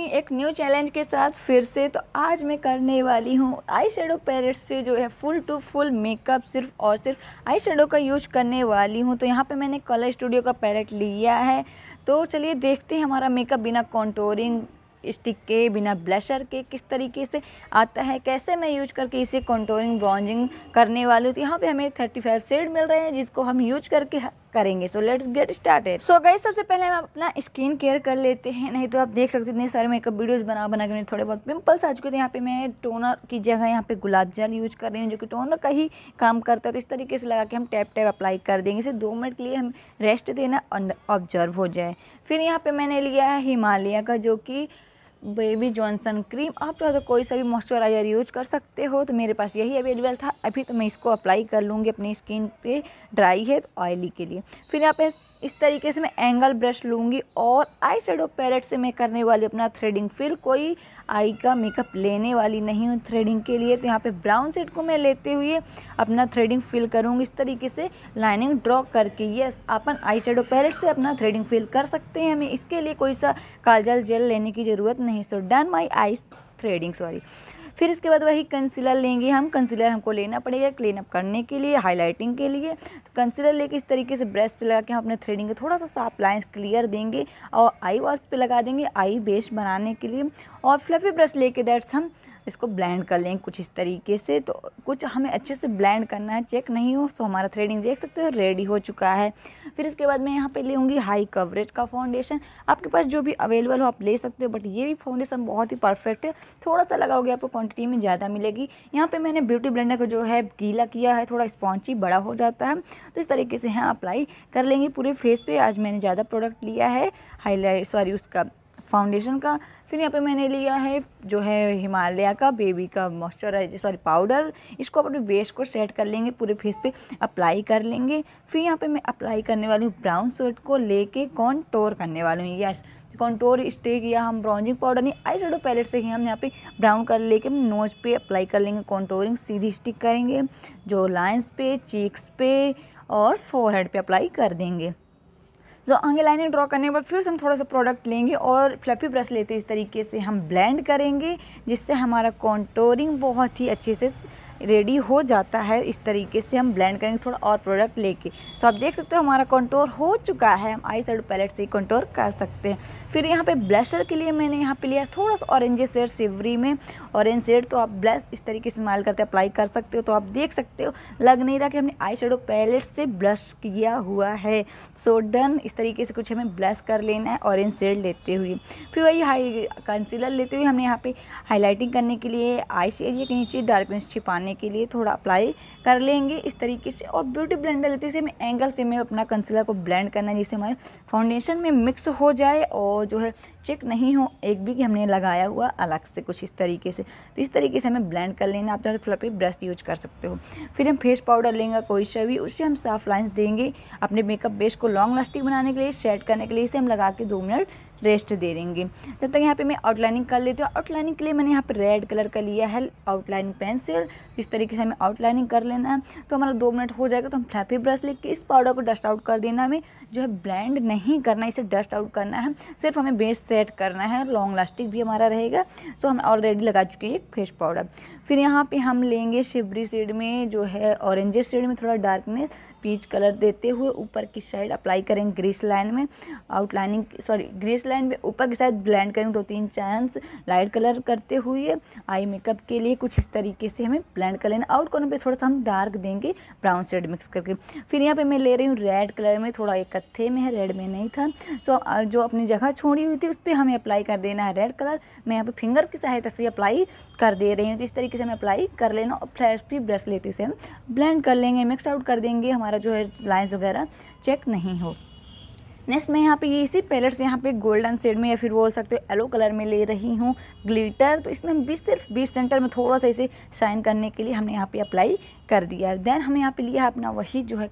ही एक new challenge के साथ फिर से तो आज मैं करने वाली हूँ आई शेडो पैलेट से जो है फुल टू फुल मेकअप सिर्फ और सिर्फ आई शेडो का यूज करने वाली हूँ तो यहाँ पे मैंने कलर स्टूडियो का पैलेट लिया है तो चलिए देखते हैं हमारा मेकअप बिना कॉन्टोरिंग स्टिक के बिना ब्लशर के किस तरीके से आता है कैसे मैं यूज करके इसे कंटोरिंग ब्रॉन्जिंग करने वाली हूँ तो यहाँ पे हमें थर्टी फाइव शेड मिल रहे हैं जिसको हम यूज करके करेंगे so let's get started so गई सबसे पहले हम अपना स्किन केयर कर लेते हैं नहीं तो आप देख सकते इतने सारे मेकअप वीडियोज़ बना बना के थोड़े बहुत पिम्पल्स आ चुके थे तो यहाँ पे मैं टोनर की जगह यहाँ पे गुलाब जल यूज कर रही हूँ जो कि टोनर का ही काम करता है तो इस तरीके से लगा के हम टैप टैप अप्लाई कर देंगे इसे दो मिनट के लिए हम रेस्ट देना ऑब्जर्व हो जाए फिर यहाँ पर मैंने लिया है हिमालय का जो कि बेबी जॉनसन क्रीम आप चाहे तो कोई सा भी मॉइस्चराइज़र यूज कर सकते हो तो मेरे पास यही अवेलेबल था अभी तो मैं इसको अप्लाई कर लूँगी अपनी स्किन पे ड्राई है तो ऑयली के लिए फिर यहाँ पे इस तरीके से मैं एंगल ब्रश लूँगी और आई शेडो पैलेट से मैं करने वाली अपना थ्रेडिंग फिर कोई आई का मेकअप लेने वाली नहीं हूँ थ्रेडिंग के लिए तो यहाँ पे ब्राउन सेट को मैं लेते हुए अपना थ्रेडिंग फिल करूँगी इस तरीके से लाइनिंग ड्रॉ करके यस अपन आई शेडो पैलेट से अपना थ्रेडिंग फिल कर सकते हैं हमें इसके लिए कोई सा काजल जेल लेने की ज़रूरत नहीं so done my eye threading sorry फिर इसके बाद वही कंसीलर लेंगे हम कंसीलर हमको लेना पड़ेगा क्लीन अप करने के लिए हाईलाइटिंग के लिए तो कंसीलर लेके इस तरीके से ब्रश से लगा के हम अपने थ्रेडिंग के थोड़ा सा साफ लाइन्स क्लियर देंगे और आई वॉश पे लगा देंगे आई बेस बनाने के लिए और फ्लफी ब्रश लेके दैट्स हम इसको ब्लेंड कर लें कुछ इस तरीके से तो कुछ हमें अच्छे से ब्लेंड करना है चेक नहीं हो तो हमारा थ्रेडिंग देख सकते हो रेडी हो चुका है फिर उसके बाद मैं यहाँ पे लूँगी हाई कवरेज का फाउंडेशन आपके पास जो भी अवेलेबल हो आप ले सकते हो बट ये भी फाउंडेशन बहुत ही परफेक्ट है थोड़ा सा लगाओगे आपको क्वान्टिटी में ज़्यादा मिलेगी यहाँ पर मैंने ब्यूटी ब्लेंडर को जो है गीला किया है थोड़ा स्पॉन्ची बड़ा हो जाता है तो इस तरीके से हम अप्लाई कर लेंगे पूरे फेस पर आज मैंने ज़्यादा प्रोडक्ट लिया है हाईलाइट सॉरी उसका फाउंडेशन का फिर यहाँ पे मैंने लिया है जो है हिमालय का बेबी का मॉइस्चराइजर सॉरी पाउडर इसको अपने बेस को सेट कर लेंगे पूरे फेस पे अप्लाई कर लेंगे फिर यहाँ पे मैं अप्लाई करने वाली हूँ ब्राउन शेड को लेके कॉन्टोर करने वाली हूँ यस कॉन्टोर स्टिक या हम ब्राउनजिंग पाउडर नहीं आई शेडो पैलेट से ही हम यहाँ पे ब्राउन कर लेके नोज पे अप्लाई कर लेंगे कॉन्टोरिंग सीधी स्टिक करेंगे जो लाइन्स पे चीक्स पे और फोरहेड पे अप्लाई कर देंगे जो आगे लाइनिंग ड्रॉ करने के बाद फिर से हम थोड़ा सा प्रोडक्ट लेंगे और फ्लफी ब्रश लेते इस तरीके से हम ब्लेंड करेंगे जिससे हमारा कॉन्टोरिंग बहुत ही अच्छे से रेडी हो जाता है इस तरीके से हम ब्लेंड करेंगे थोड़ा और प्रोडक्ट लेके सो आप देख सकते हो हमारा कंटोर हो चुका है हम आई साइड पैलेट से कंटोर कर सकते हैं फिर यहाँ पे ब्लशर के लिए मैंने यहाँ पे लिया थोड़ा सा ऑरेंज शेड सिवरी में ऑरेंज शेड तो आप ब्लश इस तरीके से इस्तेमाल करते अप्लाई कर सकते हो तो आप देख सकते हो लग नहीं रहा कि हमने आई शेडो पैलेट से ब्लश किया हुआ है सो so डन इस तरीके से कुछ हमें ब्लश कर लेना है ऑरेंज शेड लेते हुए फिर वही हाई कंसीलर लेते हुए हमने यहाँ पर हाईलाइटिंग करने के लिए आई शेड के नीचे डार्कनेस छिपाने बनाने के लिए थोड़ा अप्लाई कर लेंगे इस तरीके से और ब्यूटी ब्लेंडर लेते इसे मैं एंगल से मैं अपना कंसीलर को ब्लेंड करना है जिससे हमारे फाउंडेशन में मिक्स हो जाए और जो है चेक नहीं हो एक भी कि हमने लगाया हुआ अलग से कुछ इस तरीके से तो इस तरीके से हमें ब्लेंड कर लेना आप चाहे फ्लपी ब्रश यूज कर सकते हो फिर हम फेस पाउडर लेंगे कोई सा भी उससे हम साफ लाइन्स देंगे अपने मेकअप बेस को लॉन्ग लास्टिंग बनाने के लिए सेट करने के लिए इसे हम लगा के दो मिनट रेस्ट दे देंगे तब तक यहाँ पे मैं आउटलाइनिंग कर लेती हूँ आउटलाइनिंग के लिए मैंने यहाँ पे रेड कलर का लिया है आउटलाइनिंग पेंसिल इस तरीके से हमें आउटलाइनिंग कर लेना है तो हमारा दो मिनट हो जाएगा तो हम फ्लैपी ब्रश लेके इस पाउडर को डस्ट आउट कर देना हमें जो है ब्लैंड नहीं करना इसे डस्ट आउट करना है सिर्फ हमें बेस सेट करना है लॉन्ग लास्टिक भी हमारा रहेगा सो हम ऑलरेडी लगा चुके हैं फेस पाउडर फिर यहाँ पे हम लेंगे शिवरी शेड में जो है ऑरेंजेस शेड में थोड़ा डार्कनेस पीच कलर देते हुए ऊपर की साइड अप्लाई करेंगे ग्रीस लाइन में आउटलाइनिंग सॉरी ग्रीस लाइन में ऊपर की साइड ब्लेंड करेंगे दो तीन चांस लाइट कलर करते हुए आई मेकअप के लिए कुछ इस तरीके से हमें ब्लेंड कर लेना आउट कॉर्नर पे थोड़ा सा हम डार्क देंगे ब्राउन शेड मिक्स करके फिर यहाँ पे मैं ले रही हूँ रेड कलर में थोड़ा एक कत्थे में है रेड में नहीं था सो जो अपनी जगह छोड़ी हुई थी उस पर हमें अप्लाई कर देना है रेड कलर मैं यहाँ पे फिंगर की सहायता से अप्लाई कर दे रही हूँ तो इस तरीके से हमें अप्लाई कर लेना और फ्लैश भी ब्रश लेते से हम ब्लेंड कर लेंगे मिक्स आउट कर देंगे हमारा जो है लाइन्स वगैरह चेक नहीं हो नेक्स्ट मैं यहाँ पे ये इसी पैलेट से यहाँ पे गोल्डन शेड में या फिर बोल सकते हो येलो कलर में ले रही हूँ ग्लिटर तो इसमें हम बीस सिर्फ बीस सेंटर में थोड़ा सा इसे शाइन करने के लिए हमने यहाँ पे अप्लाई कर दिया देन हमें यहाँ पे लिया अपना वही जो है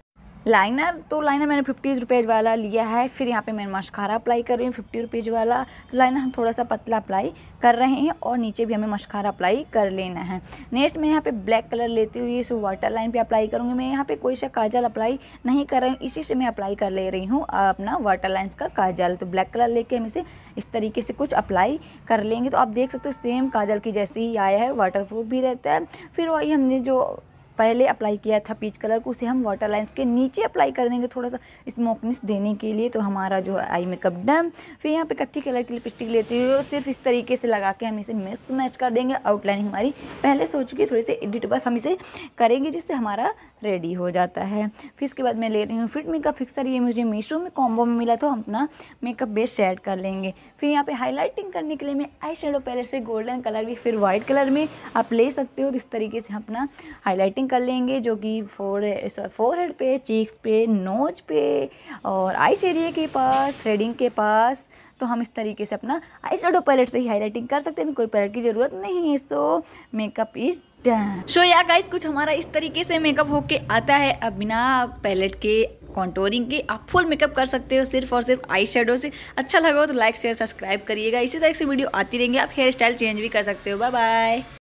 लाइनर तो लाइनर मैंने फिफ्टीज़ रुपीज़ वाला लिया है फिर यहाँ पे मैं मशखारा अप्लाई कर रही हूँ फिफ्टी रुपीज़ वाला तो लाइनर हम थोड़ा सा पतला अप्लाई कर रहे हैं और नीचे भी हमें मशखारा अप्लाई कर लेना है नेक्स्ट मैं यहाँ पे ब्लैक कलर लेती हुई इस वाटर लाइन पे अप्लाई करूँगी मैं यहाँ पे कोई सा काजल अप्लाई नहीं कर रही हूँ इसी से मैं अप्लाई कर ले रही हूँ अपना वाटर लाइन्स का काजल तो ब्लैक कलर लेके हम इसे इस तरीके से कुछ अप्लाई कर लेंगे तो आप देख सकते हो सेम काजल की जैसे ही आया है वाटर भी रहता है फिर वही हमने जो पहले अप्लाई किया था पीच कलर को उसे हम वाटर लाइन्स के नीचे अप्लाई कर देंगे थोड़ा सा स्मोकनेस देने के लिए तो हमारा जो है आई मेकअप डन फिर यहाँ पे कत्थी कलर की लिपस्टिक लेते हुए सिर्फ इस तरीके से लगा के हम इसे मिक्स मैच कर देंगे आउटलाइन हमारी पहले सोच के थोड़ी सी एडिट बस हम इसे करेंगे जिससे हमारा रेडी हो जाता है फिर इसके बाद मैं ले रही हूँ फिट मेकअप फिक्सर ये मुझे मीशो में कॉम्बो में मिला तो हम अपना मेकअप बेस शेड कर लेंगे फिर यहाँ पे हाईलाइटिंग करने के लिए मैं आई शेडो पहले से गोल्डन कलर भी फिर वाइट कलर में आप ले सकते हो तो इस तरीके से अपना हाईलाइटिंग लाइनिंग कर लेंगे जो कि फोर फोर हेड पे चीक्स पे नोज पे और आई शेरिए के पास थ्रेडिंग के पास तो हम इस तरीके से अपना आई शेडो पैलेट से ही हाईलाइटिंग कर सकते हैं कोई पैलेट की ज़रूरत नहीं है so makeup is done so yeah guys कुछ हमारा इस तरीके से मेकअप होके आता है अब बिना पैलेट के कॉन्टोरिंग के आप फुल मेकअप कर सकते हो सिर्फ और सिर्फ आई शेडो से अच्छा लगा हो तो लाइक शेयर सब्सक्राइब करिएगा इसी तरह से वीडियो आती रहेंगे आप हेयर स्टाइल चेंज भी कर सकते हो बाय बाय